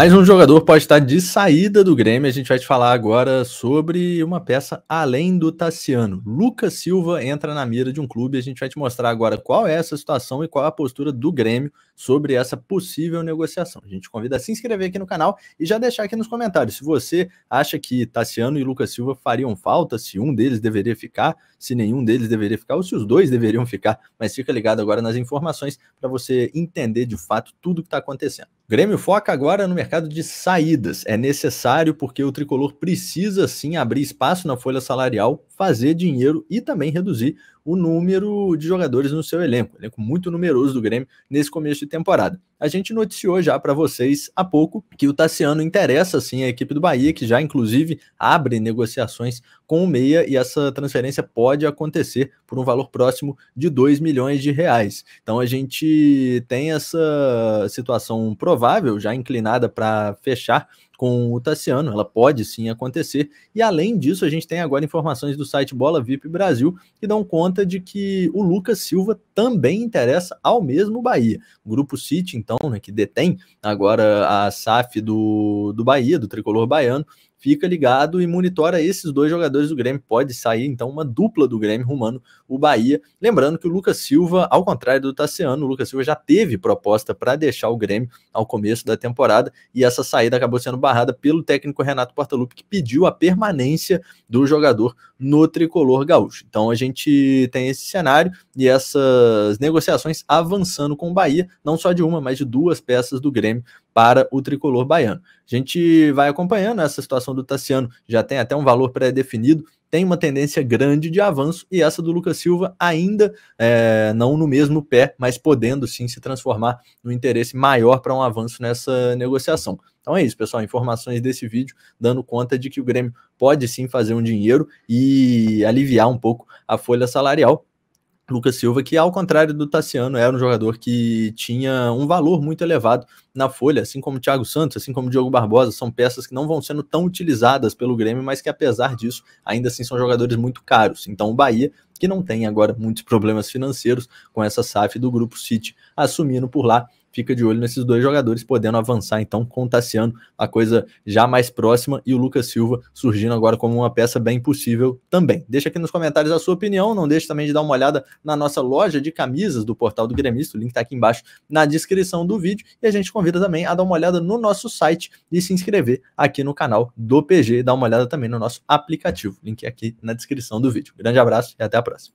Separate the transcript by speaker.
Speaker 1: Mais um jogador pode estar de saída do Grêmio. A gente vai te falar agora sobre uma peça além do Tassiano. Lucas Silva entra na mira de um clube. A gente vai te mostrar agora qual é essa situação e qual é a postura do Grêmio sobre essa possível negociação. A gente convida a se inscrever aqui no canal e já deixar aqui nos comentários se você acha que Tassiano e Lucas Silva fariam falta, se um deles deveria ficar, se nenhum deles deveria ficar ou se os dois deveriam ficar. Mas fica ligado agora nas informações para você entender de fato tudo o que está acontecendo. Grêmio foca agora no mercado de saídas. É necessário porque o tricolor precisa sim abrir espaço na folha salarial, fazer dinheiro e também reduzir o número de jogadores no seu elenco, elenco muito numeroso do Grêmio nesse começo de temporada. A gente noticiou já para vocês há pouco que o Tassiano interessa sim a equipe do Bahia, que já inclusive abre negociações com o Meia e essa transferência pode acontecer por um valor próximo de 2 milhões de reais. Então a gente tem essa situação provável já inclinada para fechar com o Tassiano, ela pode sim acontecer. E além disso, a gente tem agora informações do site Bola VIP Brasil que dão conta de que o Lucas Silva também interessa ao mesmo Bahia. O Grupo City, então, né, que detém agora a SAF do, do Bahia, do tricolor baiano, fica ligado e monitora esses dois jogadores do Grêmio. Pode sair, então, uma dupla do Grêmio rumando o Bahia. Lembrando que o Lucas Silva, ao contrário do Tassiano, o Lucas Silva já teve proposta para deixar o Grêmio ao começo da temporada e essa saída acabou sendo barrada pelo técnico Renato Portaluppi, que pediu a permanência do jogador no tricolor gaúcho. Então, a gente tem esse cenário e essa essas negociações avançando com o Bahia, não só de uma, mas de duas peças do Grêmio para o tricolor baiano. A gente vai acompanhando essa situação do Tassiano, já tem até um valor pré-definido, tem uma tendência grande de avanço e essa do Lucas Silva ainda é, não no mesmo pé, mas podendo sim se transformar no interesse maior para um avanço nessa negociação. Então é isso, pessoal. Informações desse vídeo dando conta de que o Grêmio pode sim fazer um dinheiro e aliviar um pouco a folha salarial. Lucas Silva, que ao contrário do Tassiano, era um jogador que tinha um valor muito elevado na folha, assim como Thiago Santos, assim como Diogo Barbosa, são peças que não vão sendo tão utilizadas pelo Grêmio, mas que apesar disso, ainda assim são jogadores muito caros. Então o Bahia, que não tem agora muitos problemas financeiros com essa SAF do grupo City assumindo por lá, fica de olho nesses dois jogadores, podendo avançar então com o Tassiano, a coisa já mais próxima, e o Lucas Silva surgindo agora como uma peça bem possível também. Deixa aqui nos comentários a sua opinião, não deixe também de dar uma olhada na nossa loja de camisas do portal do Gremista, o link está aqui embaixo na descrição do vídeo, e a gente convida também a dar uma olhada no nosso site e se inscrever aqui no canal do PG, e dar uma olhada também no nosso aplicativo, link é aqui na descrição do vídeo. Grande abraço e até a próxima.